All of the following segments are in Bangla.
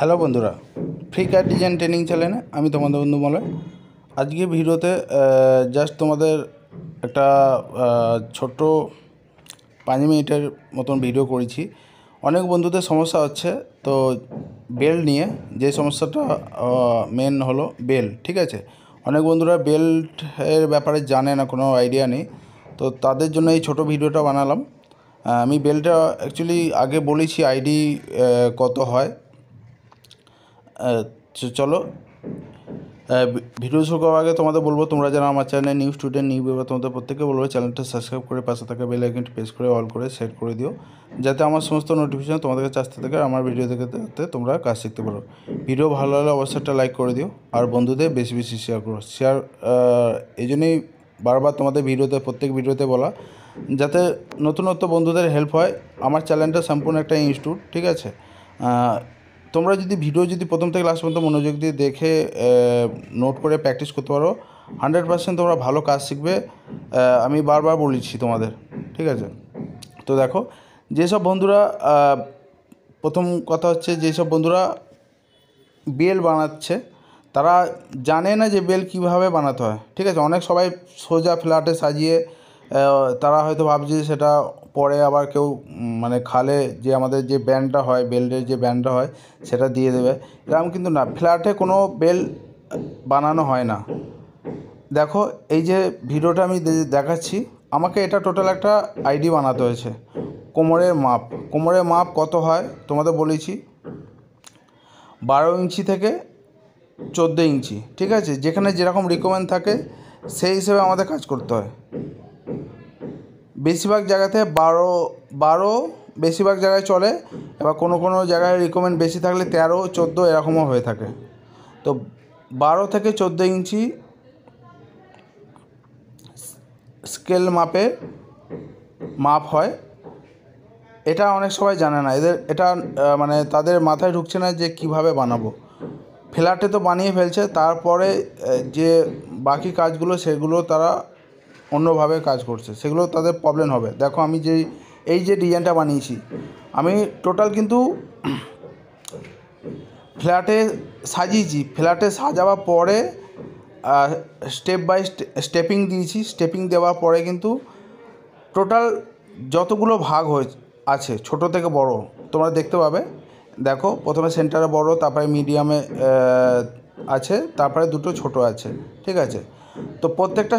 হ্যালো বন্ধুরা ফ্রি কার্ড ডিজাইন ট্রেনিং চ্যানেলে আমি তোমাদের বন্ধু মলয় আজকে ভিডিওতে জাস্ট তোমাদের একটা ছোট্ট পাঁচ মিনিটের মতন ভিডিও করেছি অনেক বন্ধুদের সমস্যা হচ্ছে তো বেল নিয়ে যে সমস্যাটা মেন হলো বেল ঠিক আছে অনেক বন্ধুরা বেল্টের ব্যাপারে জানে না কোনো আইডিয়া নেই তো তাদের জন্য এই ছোট ভিডিওটা বানালাম আমি বেলটা অ্যাকচুয়ালি আগে বলেছি আইডি কত হয় চলো ভিডিও শুরু করার আগে তোমাদের বলবো তোমরা যারা আমার চ্যানেলে নিউ স্টুডেন্ট নিউ বা তোমাদের প্রত্যেকে বলবো চ্যানেলটা সাবস্ক্রাইব করে পাশে থাকা বেল আইকনটি প্রেস করে অল করে সেট করে দিও যাতে আমার সমস্ত নোটিফিকেশান তোমাদের কাছে আসতে থাকে আমার ভিডিও দেখে দেখতে তোমরা কাজ শিখতে পারো ভিডিও ভালো লাগলে অবশ্যই একটা লাইক করে দিও আর বন্ধুদের বেশি বেশি শেয়ার করো শেয়ার এই জন্যই বারবার তোমাদের ভিডিওতে প্রত্যেক ভিডিওতে বলা যাতে নতুনত্ব বন্ধুদের হেল্প হয় আমার চ্যানেলটা সম্পূর্ণ একটা ইনস্টিটিউট ঠিক আছে তোমরা যদি ভিডিও যদি প্রথম থেকে লাস্ট পর্যন্ত মনোযোগ দিয়ে দেখে নোট করে প্র্যাকটিস করতে পারো হান্ড্রেড পার্সেন্ট তোমরা ভালো কাজ শিখবে আমি বারবার বলেছি তোমাদের ঠিক আছে তো দেখো যেসব বন্ধুরা প্রথম কথা হচ্ছে যেসব বন্ধুরা বেল বানাচ্ছে তারা জানে না যে বেল কিভাবে বানাতে হয় ঠিক আছে অনেক সবাই সোজা ফ্ল্যাটে সাজিয়ে তারা হয়তো ভাবছে সেটা পরে আবার কেউ মানে খালে যে আমাদের যে ব্যান্ডটা হয় বেল্টের যে ব্যান্ডটা হয় সেটা দিয়ে দেবে এরকম কিন্তু না ফ্ল্যাটে কোনো বেল বানানো হয় না দেখো এই যে ভিডিওটা আমি দেখাচ্ছি আমাকে এটা টোটাল একটা আইডি বানাতে হয়েছে কোমরের মাপ কোমরের মাপ কত হয় তোমাদের বলেছি বারো ইঞ্চি থেকে চোদ্দো ইঞ্চি ঠিক আছে যেখানে যেরকম রিকমেন্ড থাকে সেই হিসেবে আমাদের কাজ করতে হয় বেশিরভাগ জায়গাতে বারো বারো বেশিরভাগ জায়গায় চলে এবার কোনো কোনো জায়গায় রিকমেন্ড বেশি থাকলে তেরো চোদ্দো এরকমও হয়ে থাকে তো বারো থেকে চোদ্দো ইঞ্চি স্কেল মাপে মাপ হয় এটা অনেক সবাই জানে না এদের এটা মানে তাদের মাথায় ঢুকছে না যে কিভাবে বানাবো ফ্ল্যাটে তো বানিয়ে ফেলছে তারপরে যে বাকি কাজগুলো সেগুলো তারা অন্যভাবে কাজ করছে সেগুলো তাদের প্রবলেম হবে দেখো আমি যে এই যে ডিজাইনটা বানিয়েছি আমি টোটাল কিন্তু ফ্ল্যাটে সাজিয়েছি ফ্ল্যাটে সাজাবার পরে স্টেপ বাই স্টেপিং দিয়েছি স্টেপিং দেওয়ার পরে কিন্তু টোটাল যতগুলো ভাগ হয়ে আছে ছোট থেকে বড় তোমরা দেখতে পাবে দেখো প্রথমে সেন্টারে বড় তারপরে মিডিয়ামে আছে তারপরে দুটো ছোট আছে ঠিক আছে তো প্রত্যেকটা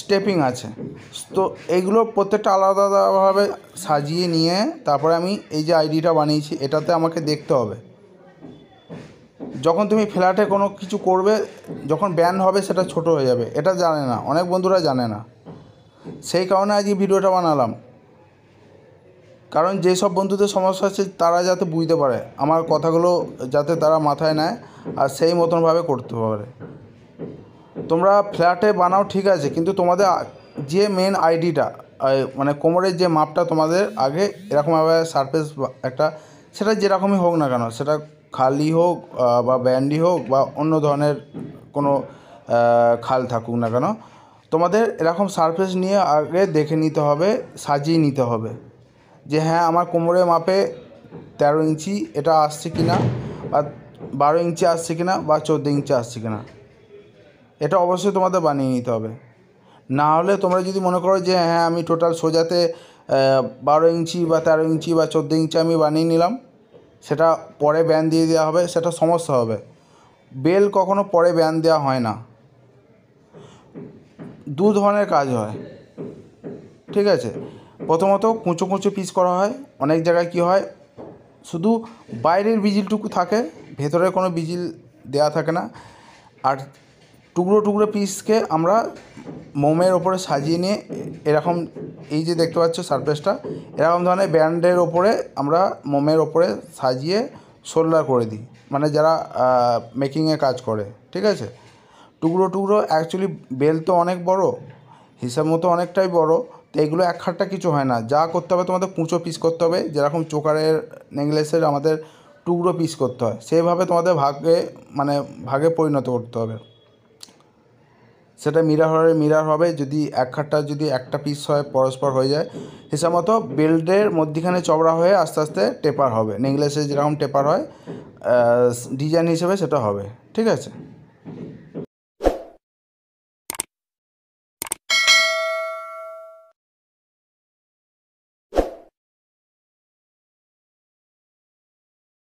স্টেপিং আছে তো এইগুলো প্রত্যেকটা আলাদা আলাদাভাবে সাজিয়ে নিয়ে তারপরে আমি এই যে আইডিটা বানিয়েছি এটাতে আমাকে দেখতে হবে যখন তুমি ফ্ল্যাটে কোনো কিছু করবে যখন ব্যান হবে সেটা ছোট হয়ে যাবে এটা জানে না অনেক বন্ধুরা জানে না সেই কারণে আজকে ভিডিওটা বানালাম কারণ যেসব বন্ধুদের সমস্যা আছে তারা যাতে বুঝতে পারে আমার কথাগুলো যাতে তারা মাথায় নেয় আর সেই মতনভাবে করতে পারে তোমরা ফ্ল্যাটে বানাও ঠিক আছে কিন্তু তোমাদের যে মেন আইডিটা মানে কোমরের যে মাপটা তোমাদের আগে এরকমভাবে সারফেস একটা সেটা যেরকমই হোক না কেন সেটা খালি হোক বা ব্যান্ডি হোক বা অন্য ধরনের কোনো খাল থাকুক না কেন তোমাদের এরকম সারফেস নিয়ে আগে দেখে নিতে হবে সাজিয়ে নিতে হবে যে হ্যাঁ আমার কোমরের মাপে তেরো ইঞ্চি এটা আসছে কি না বা বারো ইঞ্চি আসছে কি না বা চোদ্দো ইঞ্চি আসছে কি না এটা অবশ্যই তোমাদের বানিয়ে নিতে হবে না হলে তোমরা যদি মনে করো যে হ্যাঁ আমি টোটাল সোজাতে বারো ইঞ্চি বা তেরো ইঞ্চি বা চোদ্দো ইঞ্চি আমি বানিয়ে নিলাম সেটা পরে ব্যান দিয়ে দেওয়া হবে সেটা সমস্যা হবে বেল কখনো পরে ব্যান দেওয়া হয় না দু ধরনের কাজ হয় ঠিক আছে প্রথমত কুঁচো কুঁচো পিস করা হয় অনেক জায়গায় কি হয় শুধু বাইরের বিজিলটুকু থাকে ভেতরে কোনো বিজিল দেয়া থাকে না আর টুকরো টুকরো পিসকে আমরা মোমের ওপরে সাজিয়ে নিয়ে এরকম এই যে দেখতে পাচ্ছ সারফেসটা এরকম ধরনের ব্যান্ডের ওপরে আমরা মোমের ওপরে সাজিয়ে সোল্ডার করে দিই মানে যারা মেকিংয়ে কাজ করে ঠিক আছে টুকরো টুকরো অ্যাকচুয়ালি বেল তো অনেক বড় হিসাব মতো অনেকটাই বড় তো এগুলো এক খাটটা কিছু হয় না যা করতে হবে তোমাদের কুঁচো পিস করতে হবে যেরকম চোকারের নেকলেসের আমাদের টুকরো পিস করতে হয় সেভাবে তোমাদের ভাগে মানে ভাগে পরিণত করতে হবে সেটা মিরার মিরার হবে যদি এক খাটটা যদি একটা পিস হয় পরস্পর হয়ে যায় হিসাব মতো বেল্টের মধ্যিখানে চওড়া হয়ে আস্তে আস্তে টেপার হবে নেকলেসে যেরকম টেপার হয় ডিজাইন হিসেবে সেটা হবে ঠিক আছে